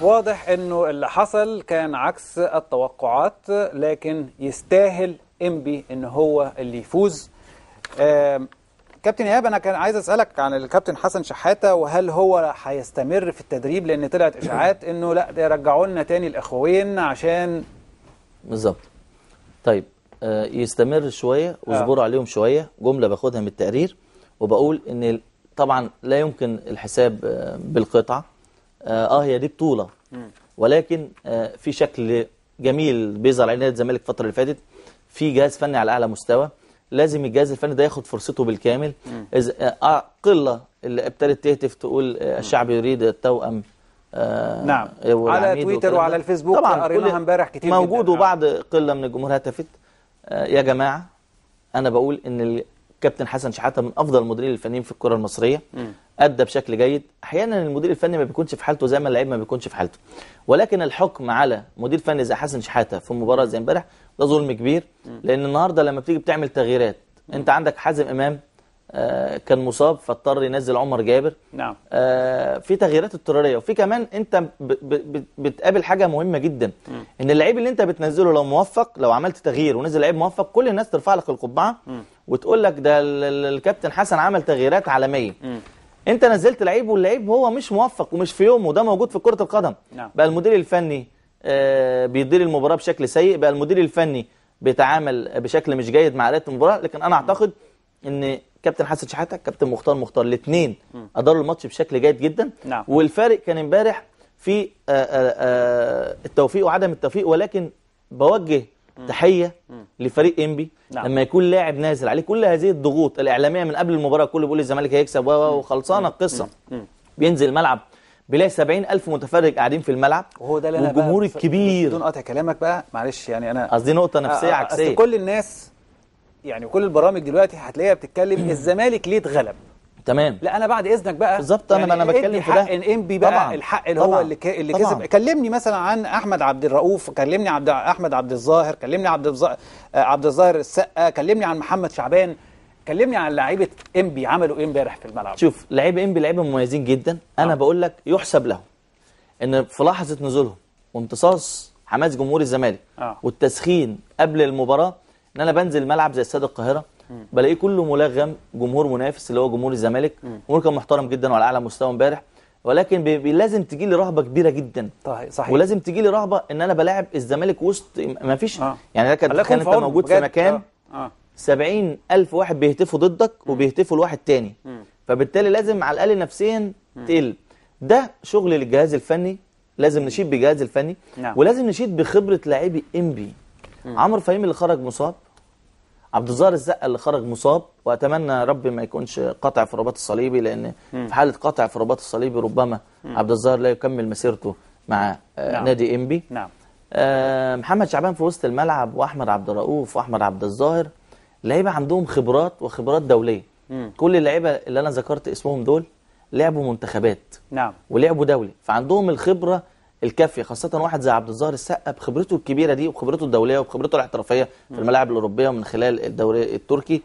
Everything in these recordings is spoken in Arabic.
واضح انه اللي حصل كان عكس التوقعات لكن يستاهل امبي ان هو اللي يفوز كابتن ايهاب انا كان عايز اسالك عن الكابتن حسن شحاته وهل هو هيستمر في التدريب لان طلعت اشاعات انه لا ده لنا تاني الاخوين عشان بالظبط طيب آه، يستمر شويه واصبروا آه. عليهم شويه جمله باخدها من التقرير وبقول ان طبعا لا يمكن الحساب آه، بالقطعه آه،, اه هي دي بطولة ولكن آه، في شكل جميل بيظهر على نادي الزمالك الفترة اللي فاتت في جهاز فني على أعلى مستوى لازم الجهاز الفني ده ياخد فرصته بالكامل إذا آه، قلة اللي ابتدت تهتف تقول الشعب يريد التوأم نعم على تويتر وعلى الفيسبوك طبعا قريناها امبارح كتير موجود نعم. وبعض وبعد قله من الجمهور هتفت يا جماعه انا بقول ان الكابتن حسن شحاته من افضل المديرين الفنيين في الكره المصريه ادى بشكل جيد احيانا المدير الفني ما بيكونش في حالته زي ما اللعيب ما بيكونش في حالته ولكن الحكم على مدير فني زي حسن شحاته في مباراه زي امبارح ده ظلم كبير لان النهارده لما بتيجي بتعمل تغييرات انت عندك حازم امام آه، كان مصاب فاضطر ينزل عمر جابر نعم آه، في تغييرات اضطراريه وفي كمان انت بتقابل حاجه مهمه جدا ان اللعيب اللي انت بتنزله لو موفق لو عملت تغيير ونزل لعيب موفق كل الناس ترفع لك القبعه وتقول لك ده الكابتن حسن عمل تغييرات عالميه انت نزلت لعيب واللعيب هو مش موفق ومش في يومه وده موجود في كره القدم نعم. بقى المدير الفني آه، بيدير المباراه بشكل سيء بقى المدير الفني بيتعامل بشكل مش جيد مع اداره المباراه لكن انا اعتقد ان كابتن حسن شحاته كابتن مختار مختار الاثنين اداروا الماتش بشكل جيد جدا نعم. والفارق كان امبارح في آه، آه، التوفيق وعدم التوفيق ولكن بوجه تحيه لفريق انبي نعم. لما يكون لاعب نازل عليه كل هذه الضغوط الاعلاميه من قبل المباراه كله بيقول الزمالك هيكسب وخلصانه القصه بينزل الملعب بيلاقي 70000 متفرج قاعدين في الملعب وهو ده اللي انا والجمهور الكبير بدون قطع كلامك بقى معلش يعني انا قصدي نقطه نفسيه عكسيه كل الناس يعني كل البرامج دلوقتي هتلاقيها بتتكلم الزمالك ليه اتغلب تمام لا انا بعد اذنك بقى بالظبط انا يعني انا بتكلم في ده انبي بقى طبعًا. الحق اللي طبعًا. هو اللي ك... اللي طبعًا. كسب كلمني مثلا عن احمد عبد الرؤوف كلمني عبد احمد عبد الظاهر كلمني عبد الظاهر عبد الظاهر السقه كلمني عن محمد شعبان كلمني عن لعيبه انبي عملوا ايه امبارح في الملعب شوف لعيبه انبي لعيبه مميزين جدا انا آه. بقول لك يحسب لهم ان في لحظه نزولهم وامتصاص حماس جمهور الزمالك آه. والتسخين قبل المباراه ان انا بنزل الملعب زي استاد القاهره بلاقيه كله ملغم جمهور منافس اللي هو جمهور الزمالك جمهور كان محترم جدا وعلى اعلى مستوى امبارح ولكن لازم تجي لي رهبه كبيره جدا طيب صحيح ولازم تجي لي رهبه ان انا بلاعب الزمالك وسط ما فيش آه. يعني كان تخيل انت موجود في مكان آه. آه. الف واحد بيهتفوا ضدك وبيهتفوا لواحد تاني فبالتالي لازم على الاقل نفسيا تقل ده شغل للجهاز الفني لازم نشيد بالجهاز الفني نعم. ولازم نشيد بخبره لاعبي انبي عمرو فهيم اللي خرج مصاب عبد الظاهر الزقه اللي خرج مصاب واتمنى رب ما يكونش قطع في الرباط الصليبي لان في حاله قطع في الرباط الصليبي ربما عبد الظاهر لا يكمل مسيرته مع آه، نعم. نادي انبي نعم آه، محمد شعبان في وسط الملعب واحمد عبد الرؤوف واحمد عبد الظاهر لعيبه عندهم خبرات وخبرات دوليه مم. كل اللعيبه اللي انا ذكرت اسمهم دول لعبوا منتخبات نعم ولعبوا دولي فعندهم الخبره الكافيه خاصه واحد زي عبد الظاهر السقا بخبرته الكبيره دي وخبرته الدوليه وبخبرته الاحترافيه في الملاعب الاوروبيه ومن خلال الدوري التركي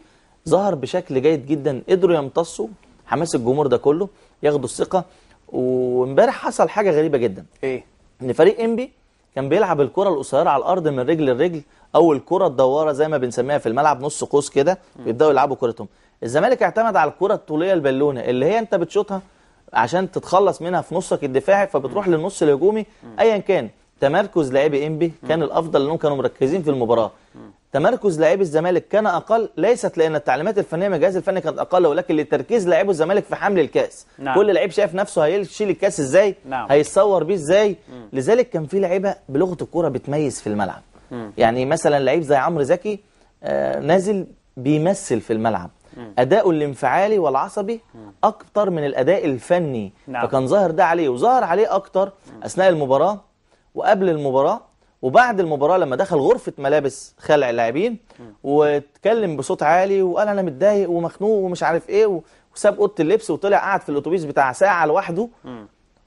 ظهر بشكل جيد جدا قدروا يمتصوا حماس الجمهور ده كله ياخدوا الثقه وامبارح حصل حاجه غريبه جدا ايه ان فريق انبي كان بيلعب الكره القصيره على الارض من رجل لرجل او الكره الدواره زي ما بنسميها في الملعب نص قوس كده بيبداوا يلعبوا كرتهم الزمالك اعتمد على الكره الطوليه البالونه اللي هي انت بتشوطها عشان تتخلص منها في نصك الدفاعي فبتروح للنص الهجومي ايا كان تمركز لاعبي انبي كان الافضل لانهم كانوا مركزين في المباراه تمركز لاعبي الزمالك كان اقل ليست لان التعليمات الفنيه من الجهاز الفني كانت اقل ولكن لتركيز لاعبي الزمالك في حمل الكاس نعم. كل لعيب شايف نفسه هيشيل الكاس ازاي نعم. هيتصور بيه ازاي مم. لذلك كان في لعيبه بلغه الكوره بتميز في الملعب مم. يعني مثلا لعيب زي عمرو زكي آه نازل بيمثل في الملعب أداء الانفعالي والعصبي أكتر من الأداء الفني نعم. فكان ظاهر ده عليه وظهر عليه أكتر أثناء المباراة وقبل المباراة وبعد المباراة لما دخل غرفة ملابس خلع اللاعبين واتكلم بصوت عالي وقال أنا متضايق ومخنوق ومش عارف إيه وساب أوضة اللبس وطلع قعد في الأتوبيس بتاع ساعة لوحده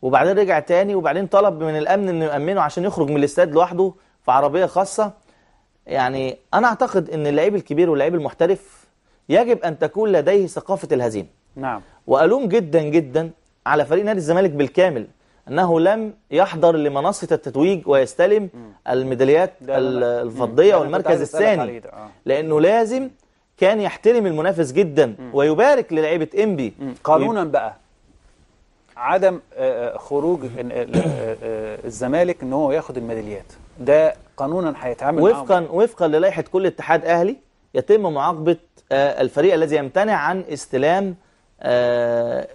وبعدين رجع تاني وبعدين طلب من الأمن إنه يأمنه عشان يخرج من الاستاد لوحده في عربية خاصة يعني أنا أعتقد إن اللعيب الكبير واللعيب المحترف يجب أن تكون لديه ثقافة الهزيمة نعم وألوم جدا جدا على فريق نادي الزمالك بالكامل أنه لم يحضر لمنصة التتويج ويستلم الميداليات الفضية والمركز الثاني آه. لأنه لازم كان يحترم المنافس جدا مم. ويبارك للعيبة إنبي قانونا بقى عدم آه، آه، خروج آه، الزمالك ان هو ياخد الميداليات ده قانونا هيتعامل وفقا معهم. وفقا للائحه كل اتحاد اهلي يتم معاقبة آه، الفريق الذي يمتنع عن استلام آه،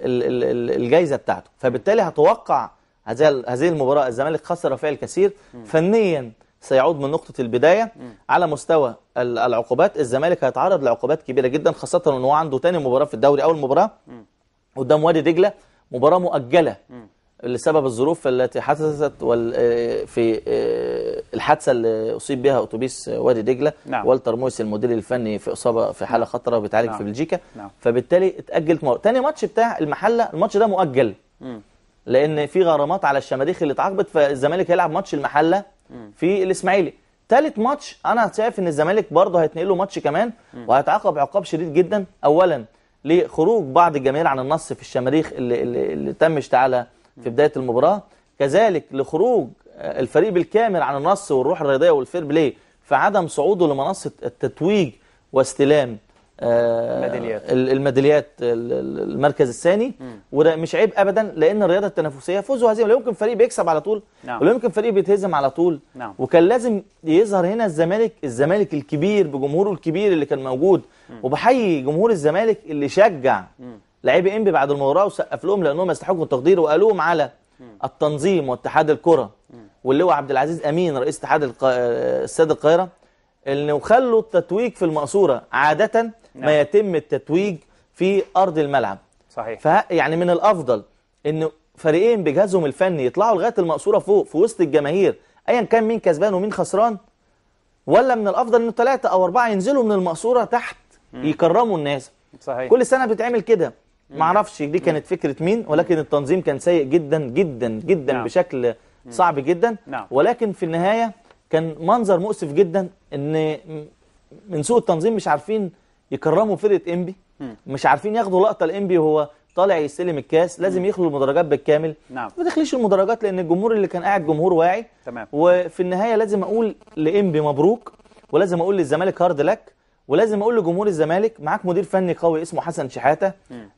الجايزة بتاعته فبالتالي هتوقع هذه المباراة الزمالك خسر فيها الكثير فنيا سيعود من نقطة البداية على مستوى العقوبات الزمالك هيتعرض لعقوبات كبيرة جدا خاصة ان هو عنده تاني مباراة في الدوري أول مباراة قدام وادي دجلة مباراة مؤجلة لسبب الظروف التي حدثت آه، في آه، الحادثه اللي اصيب بها اتوبيس وادي دجله نعم. والتر مويس المدير الفني في اصابه في حاله نعم. خطره بيتعالج نعم. في بلجيكا نعم. فبالتالي اتاجلت مره تاني ماتش بتاع المحله الماتش ده مؤجل لان في غرامات على الشماديخ اللي اتعاقبت فالزمالك هيلعب ماتش المحله في الاسماعيلي ثالث ماتش انا شايف ان الزمالك برضه هيتنقل له ماتش كمان وهيتعاقب عقاب شديد جدا اولا لخروج بعض الجماهير عن النص في الشماريخ اللي, اللي, اللي تم اشتعالها في بداية المباراة كذلك لخروج الفريق بالكامل عن النص والروح الرياضية والفير بلاي فعدم صعوده لمنصة التتويج واستلام آه، الميداليات الميداليات المركز الثاني ومش عيب ابدا لان الرياضه التنافسيه فوز وهزيمه لا يمكن فريق بيكسب على طول نعم. ولا يمكن فريق بيتهزم على طول نعم. وكان لازم يظهر هنا الزمالك الزمالك الكبير بجمهوره الكبير اللي كان موجود وبحيي جمهور الزمالك اللي شجع مم. لاعبي انبي بعد المباراه وسقف لهم لانهم يستحقوا التقدير وقالوهم على التنظيم واتحاد الكره واللواء عبد العزيز امين رئيس اتحاد استاد القاهره انه خلوا التتويج في المقصوره عاده ما نعم. يتم التتويج في ارض الملعب صحيح ف يعني من الافضل ان فريقين بجهازهم الفني يطلعوا لغايه المقصوره فوق في وسط الجماهير ايا كان مين كسبان ومين خسران ولا من الافضل انه ثلاثه او اربعه ينزلوا من المقصوره تحت يكرموا الناس صحيح كل سنه بتتعمل كده ما اعرفش دي كانت فكره مين ولكن التنظيم كان سيء جدا جدا جدا نعم. بشكل صعب جدا نعم. ولكن في النهايه كان منظر مؤسف جدا ان من سوء التنظيم مش عارفين يكرموا فرقه انبي مش عارفين ياخدوا لقطه الانبي وهو طالع يستلم الكاس لازم يخلوا المدرجات بالكامل نعم ما دخليش المدرجات لان الجمهور اللي كان قاعد جمهور واعي تمام وفي النهايه لازم اقول لانبي مبروك ولازم اقول للزمالك هارد لك ولازم اقول لجمهور الزمالك معاك مدير فني قوي اسمه حسن شحاته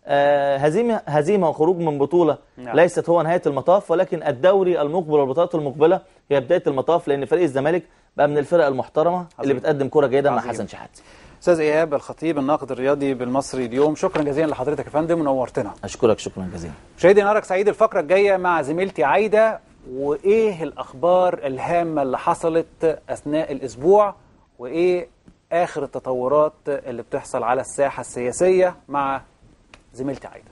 آه هزيمه هزيمه وخروج من بطوله نعم. ليست هو نهايه المطاف ولكن الدوري المقبل والبطولات المقبله هي بدايه المطاف لان فريق الزمالك بقى من الفرق المحترمه عظيم. اللي بتقدم كره جيده مع حسن شحاته استاذ ايهاب الخطيب الناقد الرياضي بالمصري اليوم شكرا جزيلا لحضرتك يا فندم ونورتنا اشكرك شكرا جزيلا مشاهدي نهارك سعيد الفقره الجايه مع زميلتي عايده وايه الاخبار الهامه اللي حصلت اثناء الاسبوع وايه آخر التطورات اللي بتحصل على الساحة السياسية مع زميلتي عايدة